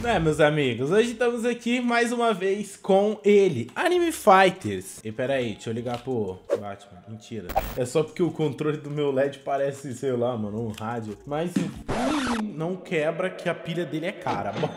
Né, meus amigos, hoje estamos aqui mais uma vez com ele, Anime Fighters. E peraí, deixa eu ligar pro Batman. Mentira. É só porque o controle do meu LED parece, sei lá, mano, um rádio. Mas não quebra que a pilha dele é cara. Bom...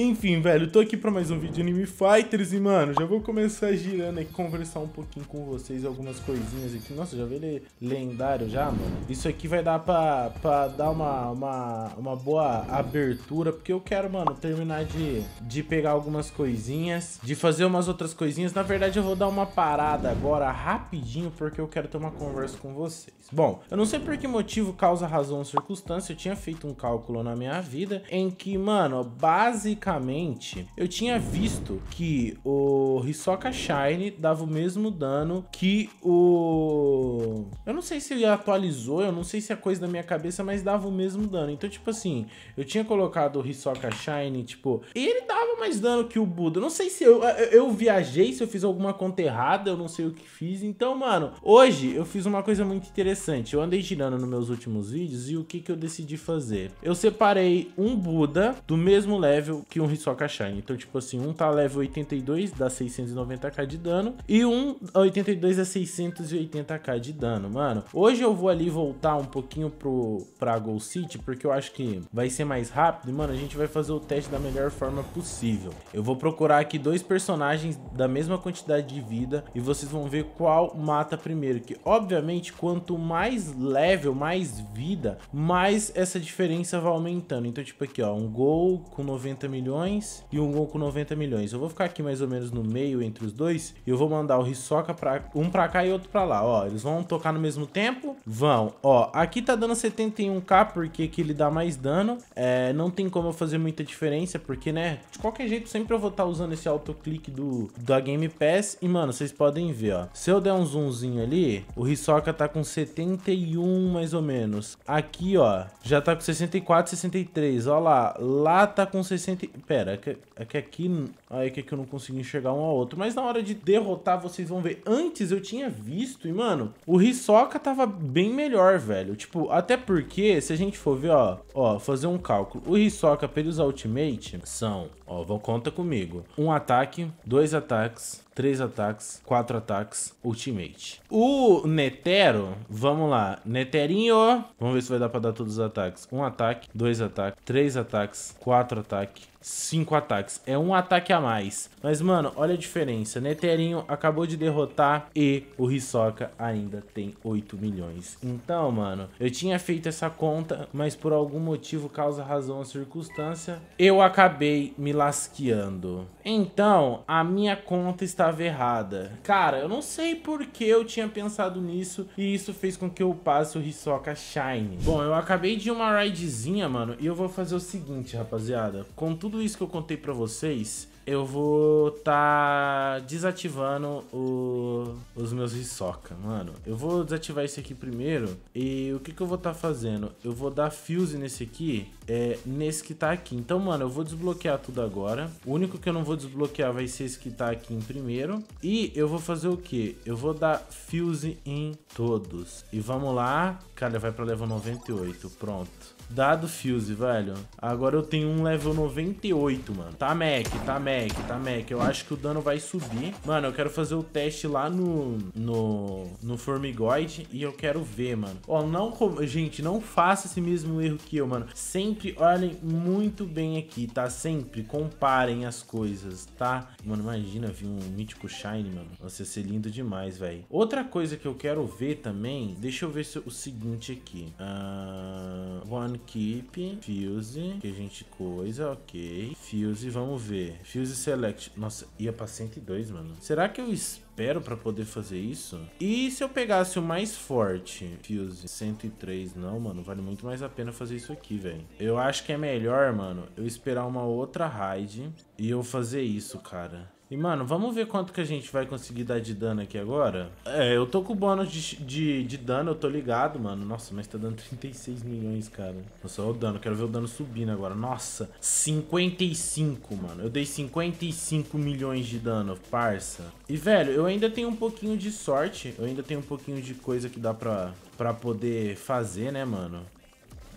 Enfim, velho, tô aqui pra mais um vídeo de Anime Fighters e, mano, já vou começar girando aqui, conversar um pouquinho com vocês, algumas coisinhas aqui. Nossa, já vi ele lendário já, mano. Isso aqui vai dar pra, pra dar uma, uma, uma boa abertura, porque eu quero, mano, terminar de, de pegar algumas coisinhas, de fazer umas outras coisinhas. Na verdade, eu vou dar uma parada agora, rapidinho, porque eu quero ter uma conversa com vocês. Bom, eu não sei por que motivo, causa, razão, circunstância, eu tinha feito um cálculo na minha vida em que, mano, basicamente basicamente, eu tinha visto que o Hisoka Shine dava o mesmo dano que o... Eu não sei se ele atualizou, eu não sei se é coisa da minha cabeça, mas dava o mesmo dano. Então, tipo assim, eu tinha colocado o Hisoka Shine, tipo, e ele dava mais dano que o Buda. Eu não sei se eu, eu, eu viajei, se eu fiz alguma conta errada, eu não sei o que fiz. Então, mano, hoje eu fiz uma coisa muito interessante. Eu andei girando nos meus últimos vídeos e o que, que eu decidi fazer? Eu separei um Buda do mesmo level que que um Hisoka Shine. Então, tipo assim, um tá level 82, dá 690k de dano, e um 82 a 680k de dano, mano. Hoje eu vou ali voltar um pouquinho pro, pra Gold City, porque eu acho que vai ser mais rápido, e, mano, a gente vai fazer o teste da melhor forma possível. Eu vou procurar aqui dois personagens da mesma quantidade de vida, e vocês vão ver qual mata primeiro, que obviamente quanto mais level, mais vida, mais essa diferença vai aumentando. Então, tipo aqui, ó, um Gol com 90 milhões milhões e um gol com 90 milhões. Eu vou ficar aqui mais ou menos no meio entre os dois e eu vou mandar o Hisoka pra, um pra cá e outro pra lá, ó. Eles vão tocar no mesmo tempo? Vão. Ó, aqui tá dando 71k porque que ele dá mais dano. É, não tem como eu fazer muita diferença porque, né, de qualquer jeito sempre eu vou estar tá usando esse autoclique do, da Game Pass. E, mano, vocês podem ver, ó. Se eu der um zoomzinho ali, o Hisoka tá com 71 mais ou menos. Aqui, ó, já tá com 64, 63. Ó lá, lá tá com 60, Pera, é que, é que aqui Aí que, é que eu não consegui enxergar um ao outro. Mas na hora de derrotar, vocês vão ver. Antes eu tinha visto e, mano, o Hisoka tava bem melhor, velho. Tipo, até porque, se a gente for ver, ó, ó, fazer um cálculo. O Hisoka, pra ele usar Ultimate, são, ó, vão, conta comigo. Um ataque, dois ataques, três ataques, quatro ataques, Ultimate. O Netero, vamos lá, Neterinho. Vamos ver se vai dar pra dar todos os ataques. Um ataque, dois ataques, três ataques, quatro ataques, cinco ataques. É um ataque a mais. Mas, mano, olha a diferença. Neterinho acabou de derrotar e o Hisoka ainda tem 8 milhões. Então, mano, eu tinha feito essa conta, mas por algum motivo, causa, razão ou circunstância, eu acabei me lasqueando. Então, a minha conta estava errada. Cara, eu não sei por que eu tinha pensado nisso e isso fez com que eu passe o Hisoka Shine. Bom, eu acabei de uma ridezinha, mano, e eu vou fazer o seguinte, rapaziada. Com tudo isso que eu contei pra vocês, eu vou tá desativando o, os meus risoca, mano. Eu vou desativar esse aqui primeiro. E o que que eu vou tá fazendo? Eu vou dar fuse nesse aqui, é, nesse que tá aqui. Então, mano, eu vou desbloquear tudo agora. O único que eu não vou desbloquear vai ser esse que tá aqui em primeiro. E eu vou fazer o que? Eu vou dar fuse em todos. E vamos lá. Cara, vai pra level 98, pronto. Dado Fuse, velho. Agora eu tenho um level 98, mano. Tá Mac, tá Mac, tá Mac. Eu acho que o dano vai subir. Mano, eu quero fazer o teste lá no... No, no Formigoid. E eu quero ver, mano. Ó, não... Gente, não faça esse mesmo erro que eu, mano. Sempre olhem muito bem aqui, tá? Sempre comparem as coisas, tá? Mano, imagina vir um mítico Shine, mano. Nossa, ia ser lindo demais, velho. Outra coisa que eu quero ver também... Deixa eu ver se, o seguinte aqui. Uh, one keep, fuse, que a gente coisa, ok. Fuse, vamos ver. Fuse select. Nossa, ia pra 102, mano. Será que eu espero pra poder fazer isso? E se eu pegasse o mais forte? Fuse, 103. Não, mano, vale muito mais a pena fazer isso aqui, velho. Eu acho que é melhor, mano, eu esperar uma outra raid e eu fazer isso, cara. E, mano, vamos ver quanto que a gente vai conseguir dar de dano aqui agora. É, eu tô com o bônus de, de, de, dano, eu tô ligado, mano. Nossa, mas tá dando 36 milhões, cara. Nossa, olha o dano, quero ver o dano subindo agora. Nossa, 55, mano. Eu dei 55 milhões de dano, parça. E, velho, eu ainda tenho um pouquinho de sorte. Eu ainda tenho um pouquinho de coisa que dá pra, pra poder fazer, né, mano?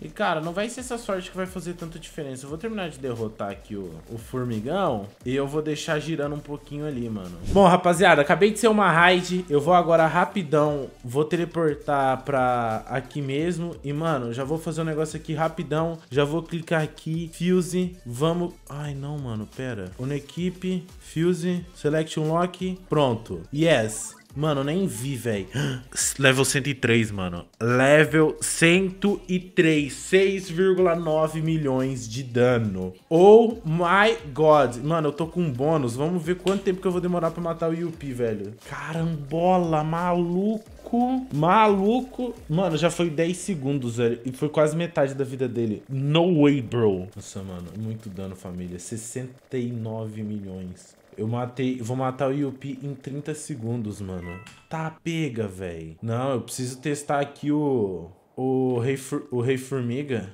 E, cara, não vai ser essa sorte que vai fazer tanta diferença. Eu vou terminar de derrotar aqui o, o formigão e eu vou deixar girando um pouquinho ali, mano. Bom, rapaziada, acabei de ser uma raid. Eu vou agora rapidão, vou teleportar pra aqui mesmo. E, mano, já vou fazer um negócio aqui rapidão. Já vou clicar aqui, Fuse, vamos... Ai, não, mano, pera. Una equipe, Fuse, Select Unlock, Lock, pronto. Yes. Mano, nem vi, velho. Level 103, mano. Level 103. 6,9 milhões de dano. Oh my god. Mano, eu tô com um bônus. Vamos ver quanto tempo que eu vou demorar pra matar o Yuppie, velho. Carambola, maluco. Maluco. Mano, já foi 10 segundos, velho. E foi quase metade da vida dele. No way, bro. Nossa, mano. Muito dano, família. 69 milhões. Eu matei, vou matar o Yupi em 30 segundos, mano. Tá pega, velho. Não, eu preciso testar aqui o o rei o rei formiga.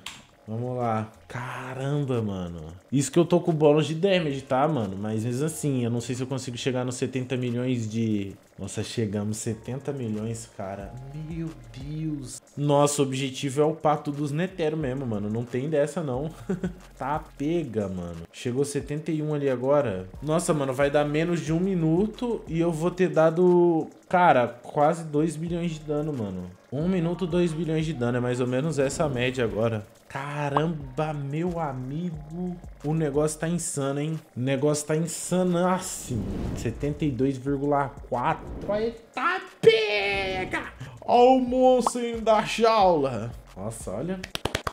Vamos lá. Caramba, mano. Isso que eu tô com bônus de damage, tá, mano? Mas mesmo assim, eu não sei se eu consigo chegar nos 70 milhões de nossa, chegamos 70 milhões, cara. Meu Deus. Nosso objetivo é o pato dos Netero mesmo, mano. Não tem dessa, não. tá pega, mano. Chegou 71 ali agora. Nossa, mano, vai dar menos de um minuto e eu vou ter dado, cara, quase 2 bilhões de dano, mano. Um minuto, 2 bilhões de dano. É mais ou menos essa média agora. Caramba, meu amigo. O negócio tá insano, hein? O negócio tá insanasse. 72,4. Eita, tá pega! Almoço da jaula. Nossa, olha.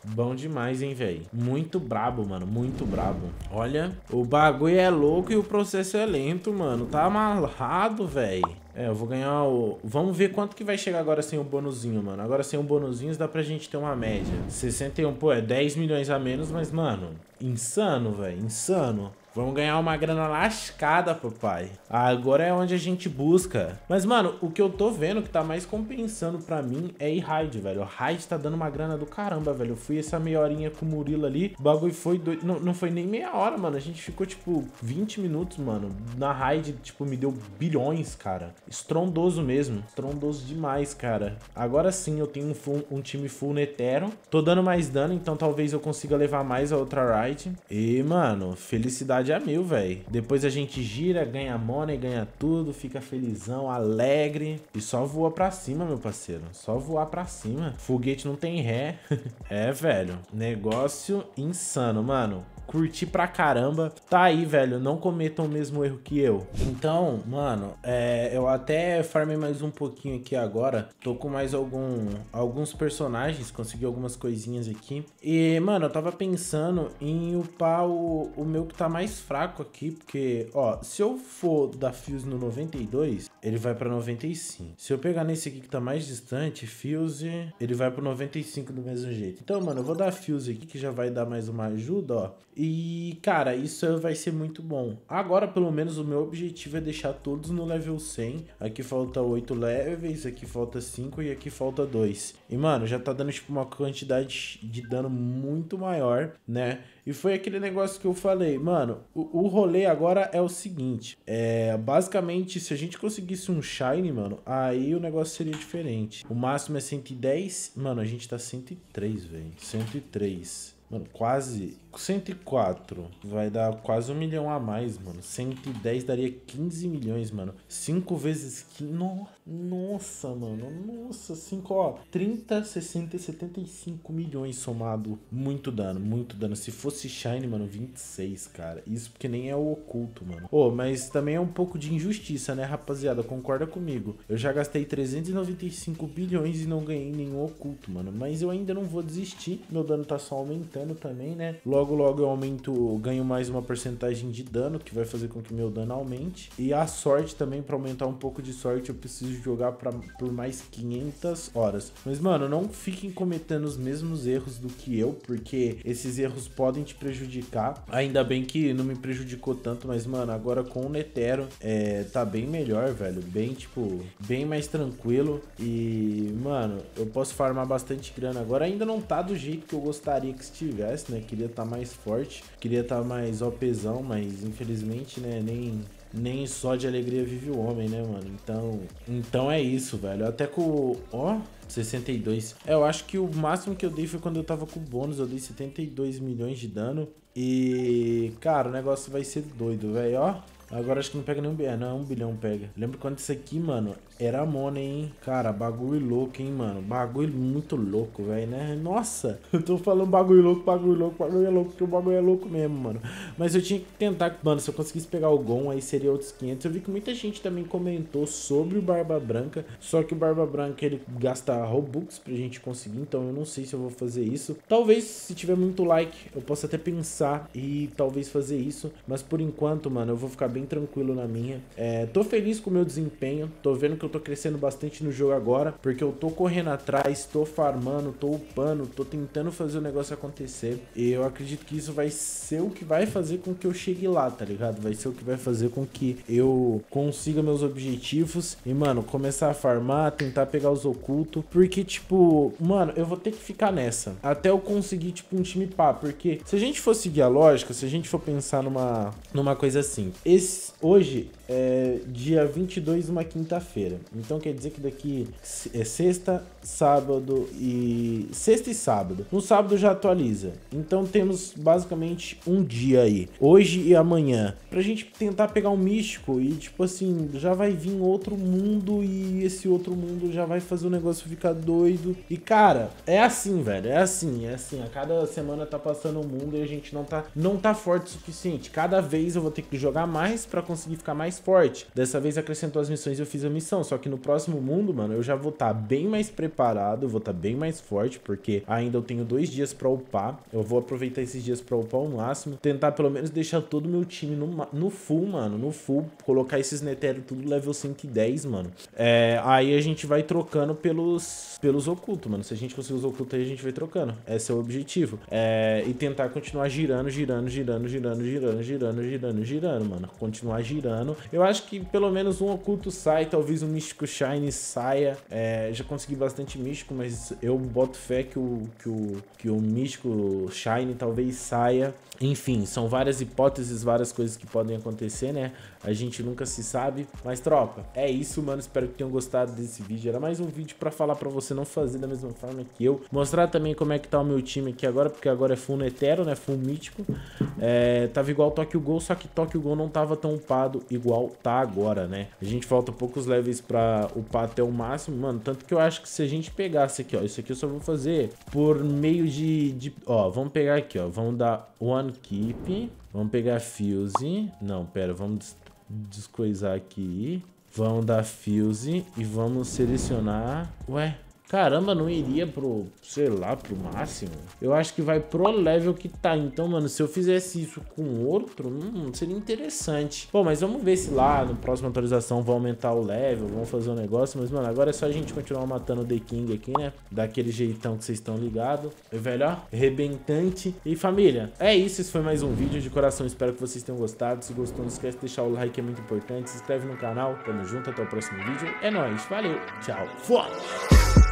Bom demais, hein, velho. Muito brabo, mano. Muito brabo. Olha, o bagulho é louco e o processo é lento, mano. Tá amarrado, velho. É, eu vou ganhar o... Vamos ver quanto que vai chegar agora sem o bônusinho, mano. Agora sem o bônusinho dá pra gente ter uma média. 61, pô, é 10 milhões a menos, mas, mano... Insano, velho. Insano. Vamos ganhar uma grana lascada, papai. Agora é onde a gente busca. Mas, mano, o que eu tô vendo que tá mais compensando pra mim é ir raid, velho. O raid tá dando uma grana do caramba, velho. Eu fui essa meia horinha com o Murilo ali. O bagulho foi doido. Não, não foi nem meia hora, mano. A gente ficou, tipo, 20 minutos, mano. Na raid, tipo, me deu bilhões, cara. Estrondoso mesmo. Estrondoso demais, cara. Agora sim eu tenho um, full, um time full netero. Tô dando mais dano, então talvez eu consiga levar mais a outra raid. E, mano, felicidade felicidade a é mil, velho. Depois a gente gira, ganha money, ganha tudo, fica felizão, alegre. E só voa pra cima, meu parceiro. Só voar pra cima. Foguete não tem ré. é, velho. Negócio insano, mano curti pra caramba. Tá aí, velho, não cometam o mesmo erro que eu. Então, mano, é, eu até farmei mais um pouquinho aqui agora. Tô com mais algum, alguns personagens, consegui algumas coisinhas aqui. E, mano, eu tava pensando em upar o, o meu que tá mais fraco aqui, porque, ó, se eu for da Fuse no 92, ele vai pra 95. Se eu pegar nesse aqui que tá mais distante, Fuse, ele vai pro 95 do mesmo jeito. Então, mano, eu vou dar Fuse aqui, que já vai dar mais uma ajuda, ó. E, cara, isso vai ser muito bom. Agora, pelo menos, o meu objetivo é deixar todos no level 100. Aqui falta 8 levels, aqui falta 5 e aqui falta 2. E, mano, já tá dando, tipo, uma quantidade de dano muito maior, né? E foi aquele negócio que eu falei, mano, o, o rolê agora é o seguinte. É, basicamente, se a gente conseguisse um Shine, mano, aí o negócio seria diferente. O máximo é 110. Mano, a gente tá 103, velho. 103. Mano, quase 104. Vai dar quase um milhão a mais, mano. 110 daria 15 milhões, mano. 5 vezes 15. No... Nossa, mano. Nossa, 5, ó. 30, 60, 75 milhões somado. Muito dano, muito dano. Se fosse Shine, mano, 26, cara. Isso porque nem é o oculto, mano. Ô, oh, mas também é um pouco de injustiça, né, rapaziada? Concorda comigo. Eu já gastei 395 bilhões e não ganhei nenhum oculto, mano. Mas eu ainda não vou desistir. Meu dano tá só aumentando aumentando também, né? Logo, logo eu aumento, ganho mais uma porcentagem de dano, que vai fazer com que meu dano aumente. E a sorte também, para aumentar um pouco de sorte, eu preciso jogar pra, por mais 500 horas. Mas, mano, não fiquem cometendo os mesmos erros do que eu, porque esses erros podem te prejudicar. Ainda bem que não me prejudicou tanto, mas, mano, agora com o Netero, é, tá bem melhor, velho. Bem, tipo, bem mais tranquilo. E, mano, eu posso farmar bastante grana agora. Ainda não tá do jeito que eu gostaria que estivesse tivesse, né? Queria estar tá mais forte, queria estar tá mais opesão, mas infelizmente, né, nem nem só de alegria vive o homem, né, mano? Então, então é isso, velho. Até com, ó, 62. É, eu acho que o máximo que eu dei foi quando eu tava com bônus, eu dei 72 milhões de dano. E, cara, o negócio vai ser doido, velho, ó. Agora acho que não pega nenhum bilhão. É, não, é um bilhão pega. Lembro quando isso aqui, mano, era money, hein? Cara, bagulho louco, hein, mano? Bagulho muito louco, velho, né? Nossa, eu tô falando bagulho louco, bagulho louco, bagulho louco, porque o bagulho é louco mesmo, mano. Mas eu tinha que tentar, mano, se eu conseguisse pegar o Gon, aí seria outros 500. Eu vi que muita gente também comentou sobre o Barba Branca, só que o Barba Branca, ele gasta Robux pra gente conseguir, então eu não sei se eu vou fazer isso. Talvez, se tiver muito like, eu possa até pensar e talvez fazer isso, mas por enquanto, mano, eu vou ficar bem tranquilo na minha. É, tô feliz com o meu desempenho, tô vendo que eu tô crescendo bastante no jogo agora, porque eu tô correndo atrás, tô farmando, tô upando, tô tentando fazer o negócio acontecer. E eu acredito que isso vai ser o que vai fazer com que eu chegue lá, tá ligado? Vai ser o que vai fazer com que eu consiga meus objetivos e, mano, começar a farmar, tentar pegar os ocultos, porque, tipo, mano, eu vou ter que ficar nessa até eu conseguir, tipo, um time pá, porque se a gente for seguir a lógica, se a gente for pensar numa, numa coisa assim, esse hoje é, dia 22, uma quinta-feira. Então quer dizer que daqui é sexta, sábado e. Sexta e sábado. No sábado já atualiza. Então temos basicamente um dia aí. Hoje e amanhã. Pra gente tentar pegar um místico e, tipo assim, já vai vir outro mundo e esse outro mundo já vai fazer o negócio ficar doido. E cara, é assim, velho. É assim, é assim. A cada semana tá passando o um mundo e a gente não tá, não tá forte o suficiente. Cada vez eu vou ter que jogar mais para conseguir ficar mais mais forte. Dessa vez acrescentou as missões e eu fiz a missão. Só que no próximo mundo, mano, eu já vou estar tá bem mais preparado, vou estar tá bem mais forte, porque ainda eu tenho dois dias pra upar. Eu vou aproveitar esses dias pra upar ao máximo. Tentar pelo menos deixar todo o meu time no, no full, mano. No full. Colocar esses Netero tudo level 110 mano. É, aí a gente vai trocando pelos, pelos ocultos, mano. Se a gente conseguir os ocultos aí, a gente vai trocando. Esse é o objetivo. É, e tentar continuar girando, girando, girando, girando, girando, girando, girando, girando, mano. Continuar girando eu acho que pelo menos um oculto sai, talvez um místico shine saia. É, já consegui bastante místico, mas eu boto fé que o, que o, que o místico shine talvez saia. Enfim, são várias hipóteses, várias coisas que podem acontecer, né? A gente nunca se sabe. Mas, tropa, é isso, mano. Espero que tenham gostado desse vídeo. Era mais um vídeo pra falar pra você não fazer da mesma forma que eu. Mostrar também como é que tá o meu time aqui agora, porque agora é full netero, né? Full mítico. É, tava igual Tokyo Gol, só que Tokyo Gol não tava tão upado igual pessoal tá agora, né? A gente falta poucos levels pra upar até o máximo, mano. Tanto que eu acho que se a gente pegasse aqui, ó, isso aqui eu só vou fazer por meio de... de ó, vamos pegar aqui, ó, vamos dar one keep, vamos pegar fuse, não, pera, vamos des descoisar aqui, vamos dar fuse e vamos selecionar... Ué, Caramba, não iria pro, sei lá, pro máximo. Eu acho que vai pro level que tá. Então, mano, se eu fizesse isso com outro, hum, seria interessante. Bom, mas vamos ver se lá no próximo atualização vão aumentar o level, vão fazer um negócio. Mas, mano, agora é só a gente continuar matando o The King aqui, né? Daquele jeitão que vocês estão ligados. Velho, ó, rebentante. E, família, é isso. Esse foi mais um vídeo. De coração, espero que vocês tenham gostado. Se gostou, não esquece de deixar o like, é muito importante. Se inscreve no canal. Tamo junto, até o próximo vídeo. É nóis, valeu, tchau. Fua!